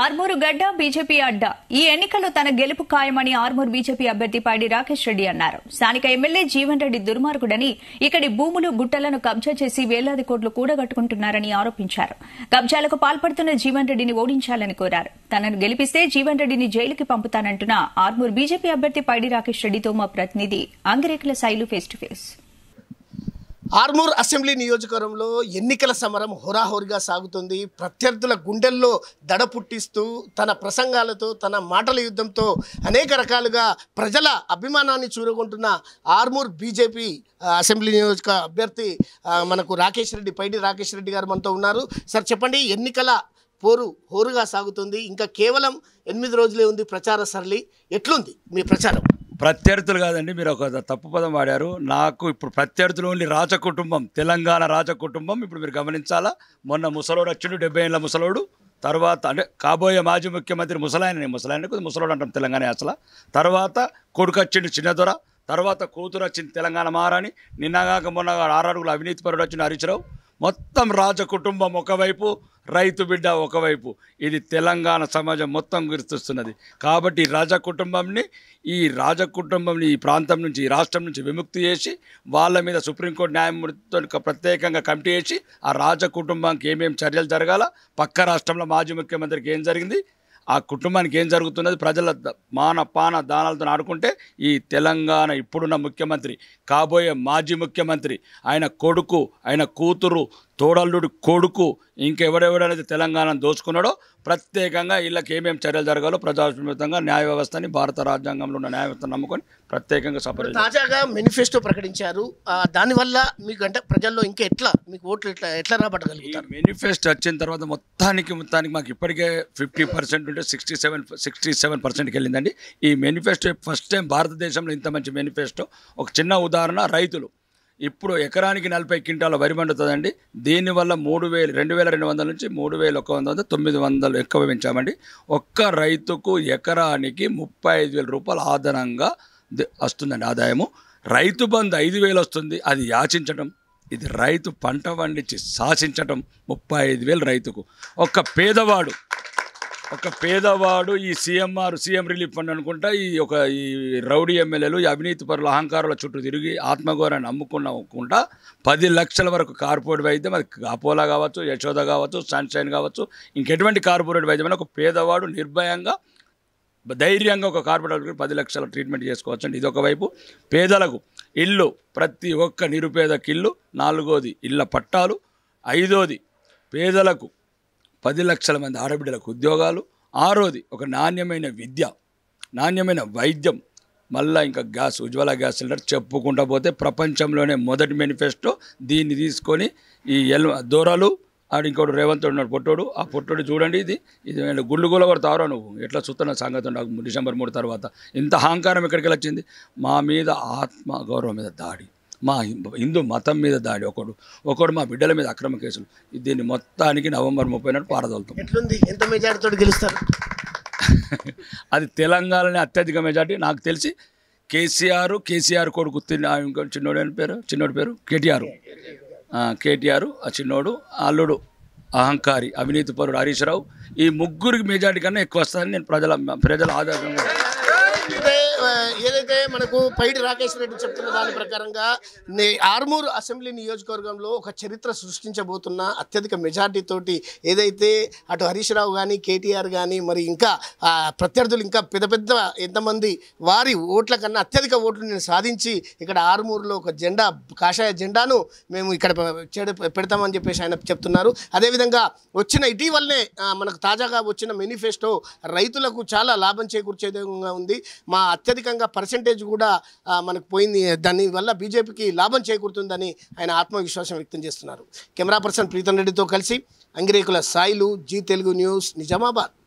ఆర్మూరు గడ్డ బీజేపీ అడ్డా ఈ ఎన్నికల్లో తన గెలుపు ఖాయమని ఆర్మూరు బీజేపీ అభ్యర్థి పాడి రాకేష్ రెడ్డి అన్నారు స్థానిక ఎమ్మెల్యే జీవన్ రెడ్డి దుర్మార్గుడని ఇక్కడి భూములు గుట్టలను కబ్జా చేసి వేలాది కోట్లు కూడగట్టుకుంటున్నారని ఆరోపించారు కబ్జాలకు పాల్పడుతున్న జీవన్ రెడ్డిని ఓడించాలని కోరారు తనను గెలిపిస్తే జీవన్ రెడ్డిని జైలుకి పంపుతానంటున్న ఆర్మూరు బీజేపీ అభ్యర్థి పాడి రాకేష్ రెడ్డితో మా ప్రతినిధి Angarekula Shailu face to face Armoor assembly నియోజకవర్గంలో ఎన్నికల సమరం హోరాహోరిగా సాగుతుంది ప్రత్యర్థుల గుండెల్లో దడ పుట్టిస్తూ తన ప్రసంగాలతో తన మాటల యుద్ధంతో అనేక రకాలుగా ప్రజల అభిమానాన్ని చూరగొంటున్న ఆర్మూర్ బీజేపీ అసెంబ్లీ నియోజక అభ్యర్థి మనకు రాకేష్ రెడ్డి పైడి రాకేష్ రెడ్డి గారు మనతో ఉన్నారు సార్ చెప్పండి ఎన్నికల పోరు హోరుగా సాగుతుంది ఇంకా కేవలం ఎనిమిది రోజులే ఉంది ప్రచార సరళి ఎట్లుంది మీ ప్రచారం ప్రత్యర్థులు కాదండి మీరు ఒక తప్పు పదం వాడారు నాకు ఇప్పుడు ప్రత్యర్థులు ఓన్లీ రాజ కుటుంబం తెలంగాణ రాజ కుటుంబం ఇప్పుడు మీరు గమనించాలా మొన్న ముసలోడు వచ్చిండు డెబ్బై ఏళ్ళ ముసలోడు తర్వాత అంటే కాబోయే మాజీ ముఖ్యమంత్రి ముసలాయన ముసలాయన కొద్ది ముసలోడు అంటాం తెలంగాణ అసలు తర్వాత కొడుకు వచ్చిండు చిన్నదొర తర్వాత కూతురు వచ్చింది తెలంగాణ మారని నిన్నగాక మొన్న ఆరు అడుగులు అవినీతి పరుడు వచ్చిన హరీశ్రావు మొత్తం రాజ కుటుంబం ఒకవైపు రైతు బిడ్డ ఒకవైపు ఇది తెలంగాణ సమాజం మొత్తం గుర్తిస్తున్నది కాబట్టి రాజ కుటుంబంని ఈ రాజ కుటుంబంని ఈ ప్రాంతం నుంచి ఈ రాష్ట్రం నుంచి విముక్తి చేసి వాళ్ళ మీద సుప్రీంకోర్టు న్యాయమూర్తితో ప్రత్యేకంగా కమిటీ చేసి ఆ రాజ కుటుంబానికి ఏమేమి చర్యలు జరగాల పక్క రాష్ట్రంలో మాజీ ముఖ్యమంత్రికి ఏం జరిగింది ఆ కుటుంబానికి ఏం జరుగుతున్నది ప్రజల మాన పాన దానాలతో ఆడుకుంటే ఈ తెలంగాణ ఇప్పుడున్న ముఖ్యమంత్రి కాబోయే మాజీ ముఖ్యమంత్రి ఆయన కొడుకు ఆయన కూతురు తోడల్లుడు కొడుకు ఇంకెవరెవరైతే తెలంగాణను దోచుకున్నాడో ప్రత్యేకంగా వీళ్ళకి ఏమేమి చర్యలు జరగాలో ప్రజాస్వామ్యంగా న్యాయ వ్యవస్థని భారత రాజ్యాంగంలో ఉన్న న్యాయ వ్యవస్థను నమ్ముకొని ప్రత్యేకంగా సపోర్ట్ తాజాగా మేనిఫెస్టో ప్రకటించారు దానివల్ల మీకు అంటే ప్రజల్లో ఇంకా ఎట్లా మీకు ఓట్లు ఎట్లా ఎట్లా రాబట్టగలుగుతారు మేనిఫెస్టో వచ్చిన తర్వాత మొత్తానికి మొత్తానికి మాకు ఇప్పటికే ఫిఫ్టీ పర్సెంట్ ఉంటే సిక్స్టీ సెవెన్ సిక్స్టీ సెవెన్ పర్సెంట్కి వెళ్ళిందండి ఈ మేనిఫెస్టో ఫస్ట్ టైం భారతదేశంలో ఇంత మంచి మేనిఫెస్టో ఒక చిన్న ఉదాహరణ రైతులు ఇప్పుడు ఎకరానికి నలభై క్వింటాల వరి పండుతుందండి దీనివల్ల మూడు వేలు రెండు వేల రెండు వందల నుంచి మూడు వేల ఒక వందల తొమ్మిది వందలు ఎక్కువ పెంచామండి ఒక్క రైతుకు ఎకరానికి ముప్పై ఐదు వేల రూపాయలు ఆదనంగా వస్తుందండి ఆదాయము రైతు బంధు ఐదు వేలు వస్తుంది అది యాచించడం ఇది రైతు పంట పండించి శాసించటం ముప్పై ఐదు వేలు రైతుకు ఒక్క పేదవాడు ఒక పేదవాడు ఈ సీఎంఆర్ సీఎం రిలీఫ్ ఫండ్ అనుకుంటా ఈ ఒక ఈ రౌడీ ఎమ్మెల్యేలు ఈ అవినీతి పరుల అహంకారాల చుట్టూ తిరిగి ఆత్మగౌరవాన్ని అమ్ముకున్న అనుకుంటా పది లక్షల వరకు కార్పొరేట్ వైద్యం అది అపోలా కావచ్చు యశోద కావచ్చు సన్షైన్ కావచ్చు ఇంకెటువంటి కార్పొరేట్ వైద్యం ఒక పేదవాడు నిర్భయంగా ధైర్యంగా ఒక కార్పొరేట్ పది లక్షల ట్రీట్మెంట్ చేసుకోవచ్చండి ఇదొక వైపు పేదలకు ఇల్లు ప్రతి ఒక్క నిరుపేదకి ఇల్లు నాలుగోది ఇళ్ళ పట్టాలు ఐదోది పేదలకు పది లక్షల మంది ఆడబిడ్డలకు ఉద్యోగాలు ఆరోది ఒక నాణ్యమైన విద్య నాణ్యమైన వైద్యం మళ్ళీ ఇంకా గ్యాస్ ఉజ్వల గ్యాస్ సిలిండర్ చెప్పుకుంటా పోతే ప్రపంచంలోనే మొదటి మేనిఫెస్టో దీన్ని తీసుకొని ఈ ఎల్ దూరాలు ఆడు ఇంకోటి రేవంత్ ఉన్నాడు పొట్టోడు ఆ పొట్టోడు చూడండి ఇది ఇది నేను గుళ్ళు కూడా పడతారో నువ్వు ఎట్లా చూస్తున్న సంగతి నాకు డిసెంబర్ మూడు తర్వాత ఇంత అహంకారం ఎక్కడికి వెళ్ళొచ్చింది మా మీద ఆత్మ గౌరవం మీద దాడి మా హిందూ మతం మీద దాడి ఒకడు ఒకడు మా బిడ్డల మీద అక్రమ కేసులు దీన్ని మొత్తానికి నవంబర్ ముప్పై నాడు పారదోలుతాం ఎంత మెజార్టీతో గెలుస్తారు అది తెలంగాణలోనే అత్యధిక మెజార్టీ నాకు తెలిసి కేసీఆర్ కేసీఆర్ కొడుకు ఇంకో చిన్నోడు అని పేరు చిన్నోడు పేరు కేటీఆర్ కేటీఆర్ ఆ చిన్నోడు అల్లుడు అహంకారి అవినీతి పరుడు హరీష్ రావు ఈ ముగ్గురికి మెజార్టీ కన్నా ఎక్కువ వస్తుందని నేను ప్రజల ప్రజల ఆధారంగా ఏదైతే మనకు పైడి రాకేష్ రెడ్డి చెప్తున్న దాని ప్రకారంగా ఆర్మూరు అసెంబ్లీ నియోజకవర్గంలో ఒక చరిత్ర సృష్టించబోతున్న అత్యధిక మెజార్టీతోటి ఏదైతే అటు హరీష్ రావు కానీ కేటీఆర్ కానీ మరి ఇంకా ప్రత్యర్థులు ఇంకా పెద్ద పెద్ద ఎంతమంది వారి ఓట్ల కన్నా అత్యధిక ఓట్లు నేను సాధించి ఇక్కడ ఆర్మూరులో ఒక జెండా కాషాయ జెండాను మేము ఇక్కడ పెడతామని చెప్పేసి ఆయన చెప్తున్నారు అదేవిధంగా వచ్చిన ఇటీవలనే మనకు తాజాగా వచ్చిన మేనిఫెస్టో రైతులకు చాలా లాభం చేకూర్చేదంగా ఉంది మా అత్యధికంగా పర్సంటేజ్ కూడా మనకు పోయింది దానివల్ల బీజేపీకి లాభం చేకూరుతుందని ఆయన ఆత్మవిశ్వాసం వ్యక్తం చేస్తున్నారు కెమెరా పర్సన్ ప్రీతం రెడ్డితో కలిసి అంగిరేకుల సాయిలు జీ తెలుగు న్యూస్ నిజామాబాద్